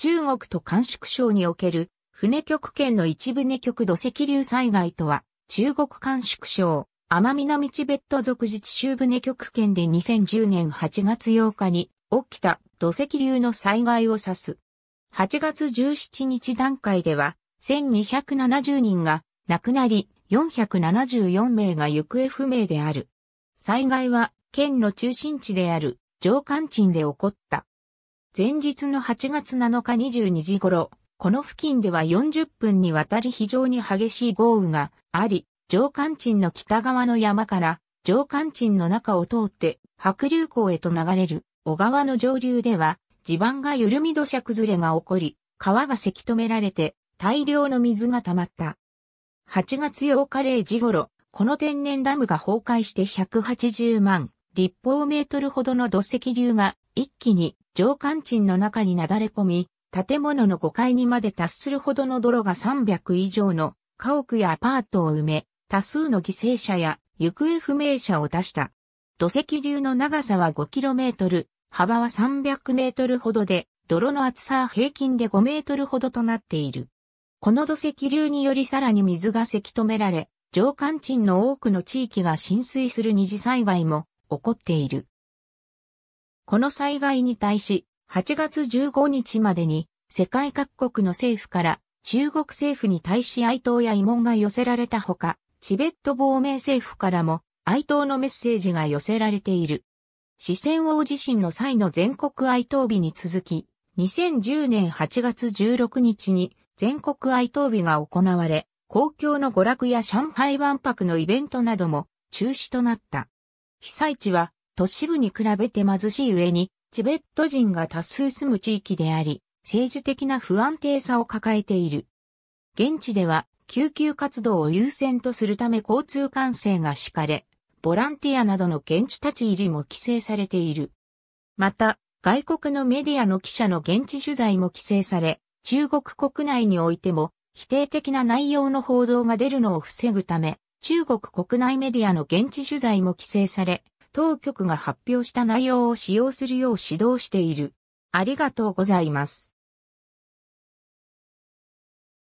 中国と甘粛省における船局圏の一船局土石流災害とは、中国甘粛省、奄美南チベット属自治州船局圏で2010年8月8日に起きた土石流の災害を指す。8月17日段階では、1270人が亡くなり、474名が行方不明である。災害は、県の中心地である上関鎮で起こった。前日の8月7日22時頃、この付近では40分にわたり非常に激しい豪雨があり、上関鎮の北側の山から上関鎮の中を通って白竜港へと流れる小川の上流では地盤が緩み土砂崩れが起こり、川がせき止められて大量の水が溜まった。8月8日0時頃、この天然ダムが崩壊して180万立方メートルほどの土石流が一気に上官鎮の中になだれ込み、建物の5階にまで達するほどの泥が300以上の家屋やアパートを埋め、多数の犠牲者や行方不明者を出した。土石流の長さは 5km、幅は 300m ほどで、泥の厚さは平均で 5m ほどとなっている。この土石流によりさらに水がせき止められ、上官鎮の多くの地域が浸水する二次災害も起こっている。この災害に対し、8月15日までに、世界各国の政府から中国政府に対し哀悼や慰問が寄せられたほか、チベット亡命政府からも哀悼のメッセージが寄せられている。四川大地震の際の全国哀悼日に続き、2010年8月16日に全国哀悼日が行われ、公共の娯楽や上海万博のイベントなども中止となった。被災地は都市部に比べて貧しい上に、チベット人が多数住む地域であり、政治的な不安定さを抱えている。現地では、救急活動を優先とするため交通管制が敷かれ、ボランティアなどの現地立ち入りも規制されている。また、外国のメディアの記者の現地取材も規制され、中国国内においても否定的な内容の報道が出るのを防ぐため、中国国内メディアの現地取材も規制され、当局が発表した内容を使用するよう指導している。ありがとうございます。